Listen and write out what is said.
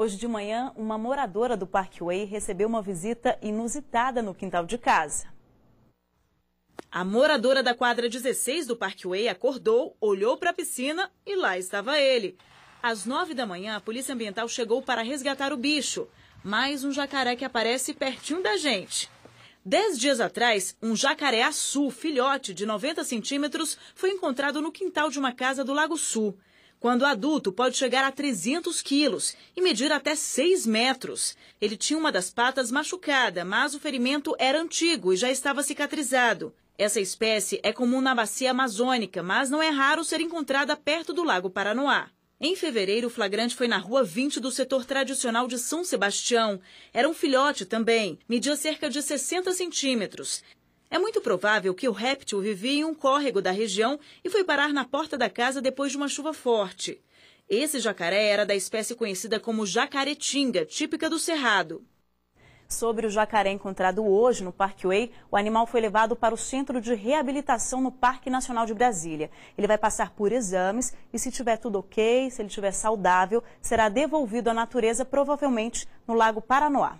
Hoje de manhã, uma moradora do Parkway recebeu uma visita inusitada no quintal de casa. A moradora da quadra 16 do Parkway acordou, olhou para a piscina e lá estava ele. Às 9 da manhã, a Polícia Ambiental chegou para resgatar o bicho. Mais um jacaré que aparece pertinho da gente. Dez dias atrás, um jacaré açu, filhote de 90 centímetros, foi encontrado no quintal de uma casa do Lago Sul. Quando adulto, pode chegar a 300 quilos e medir até 6 metros. Ele tinha uma das patas machucada, mas o ferimento era antigo e já estava cicatrizado. Essa espécie é comum na bacia amazônica, mas não é raro ser encontrada perto do Lago Paranoá. Em fevereiro, o flagrante foi na rua 20 do setor tradicional de São Sebastião. Era um filhote também, media cerca de 60 centímetros. É muito provável que o réptil vivia em um córrego da região e foi parar na porta da casa depois de uma chuva forte. Esse jacaré era da espécie conhecida como jacaretinga, típica do cerrado. Sobre o jacaré encontrado hoje no Parkway, o animal foi levado para o Centro de Reabilitação no Parque Nacional de Brasília. Ele vai passar por exames e, se tiver tudo ok, se ele estiver saudável, será devolvido à natureza, provavelmente no Lago Paranoá.